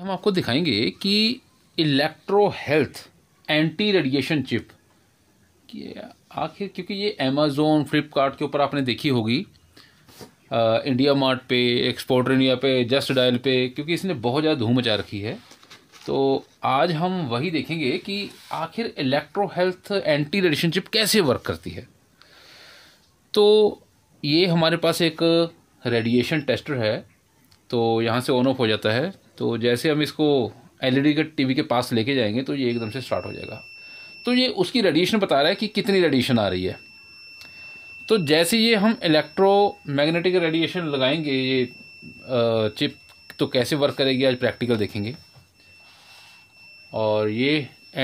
हम आपको दिखाएंगे कि electro health anti radiation chip आखिर क्योंकि ये अमेज़ोन फ्लिपकार्ट के ऊपर आपने देखी होगी इंडिया मार्ट पे एक्सपोर्टर इंडिया पे जस्ट डायल पे क्योंकि इसने बहुत ज़्यादा धूम मचा रखी है तो आज हम वही देखेंगे कि आखिर electro health anti radiation chip कैसे वर्क करती है तो ये हमारे पास एक रेडिएशन टेस्टर है तो यहाँ से ऑन ऑफ हो जाता है तो जैसे हम इसको एल ई e के टीवी के पास लेके जाएंगे तो ये एकदम से स्टार्ट हो जाएगा तो ये उसकी रेडिएशन बता रहा है कि कितनी रेडिएशन आ रही है तो जैसे ये हम इलेक्ट्रो मैग्नेटिक रेडिएशन लगाएंगे ये चिप तो कैसे वर्क करेगी आज प्रैक्टिकल देखेंगे और ये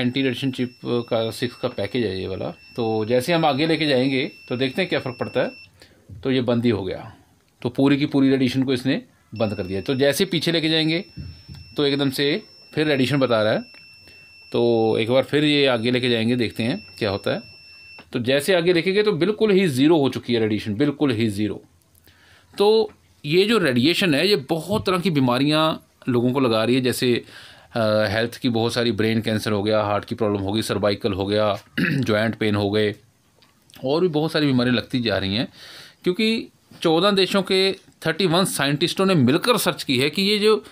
एंटी रेडिएशन चिप का सिक्स का पैकेज है ये वाला तो जैसे हम आगे लेके जाएंगे तो देखते हैं क्या फ़र्क पड़ता है तो ये बंद ही हो गया तो पूरी की पूरी रेडिएशन को इसने बंद कर दिया तो जैसे पीछे लेके जाएंगे तो एकदम से फिर रेडिएशन बता रहा है तो एक बार फिर ये आगे लेके जाएंगे देखते हैं क्या होता है तो जैसे आगे देखेंगे तो बिल्कुल ही ज़ीरो हो चुकी है रेडिएशन बिल्कुल ही ज़ीरो तो ये जो रेडिएशन है ये बहुत तरह की बीमारियाँ लोगों को लगा रही है जैसे हेल्थ की बहुत सारी ब्रेन कैंसर हो गया हार्ट की प्रॉब्लम हो गई सर्वाइकल हो गया जॉइंट पेन हो गए और भी बहुत सारी बीमारियाँ लगती जा रही हैं क्योंकि चौदह देशों के थर्टी वन साइंटिस्टों ने मिलकर सर्च की है कि ये जो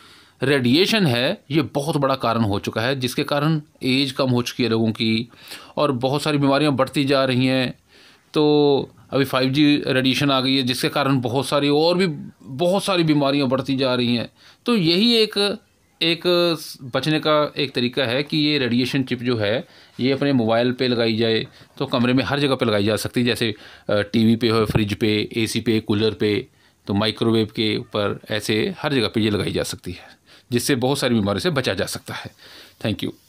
रेडिएशन है ये बहुत बड़ा कारण हो चुका है जिसके कारण एज कम हो चुकी है लोगों की और बहुत सारी बीमारियां बढ़ती जा रही हैं तो अभी फाइव जी रेडिएशन आ गई है जिसके कारण बहुत सारी और भी बहुत सारी बीमारियां बढ़ती जा रही हैं तो यही एक एक बचने का एक तरीका है कि ये रेडिएशन चिप जो है ये अपने मोबाइल पे लगाई जाए तो कमरे में हर जगह पे लगाई जा सकती है जैसे टीवी पे हो फ्रिज पे एसी पे कूलर पे तो माइक्रोवेव के ऊपर ऐसे हर जगह पे ये लगाई जा सकती है जिससे बहुत सारी बीमारियों से बचा जा सकता है थैंक यू